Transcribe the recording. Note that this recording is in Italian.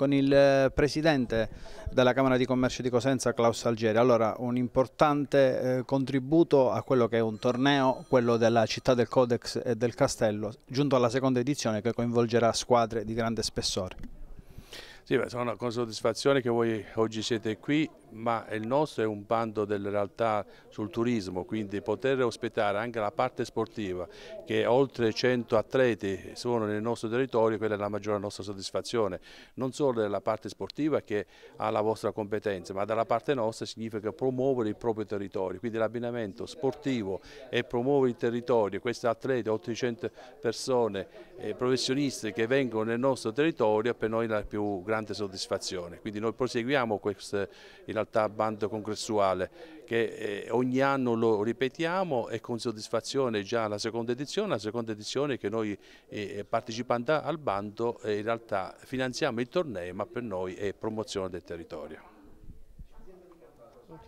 con il eh, Presidente della Camera di Commercio di Cosenza, Klaus Algeri. Allora, un importante eh, contributo a quello che è un torneo, quello della città del Codex e del Castello, giunto alla seconda edizione che coinvolgerà squadre di grande spessore. Sì, sono con soddisfazione che voi oggi siete qui ma il nostro è un bando delle realtà sul turismo, quindi poter ospitare anche la parte sportiva, che oltre 100 atleti sono nel nostro territorio, quella è la maggiore nostra soddisfazione, non solo della parte sportiva che ha la vostra competenza, ma dalla parte nostra significa promuovere il proprio territorio, quindi l'abbinamento sportivo e promuovere il territorio, questi atleti, oltre 100 persone eh, professioniste che vengono nel nostro territorio, per noi è la più grande soddisfazione, quindi noi proseguiamo queste, il realtà bando congressuale che eh, ogni anno lo ripetiamo e con soddisfazione già la seconda edizione, la seconda edizione che noi eh, eh, partecipando al bando in realtà finanziamo il torneo ma per noi è promozione del territorio.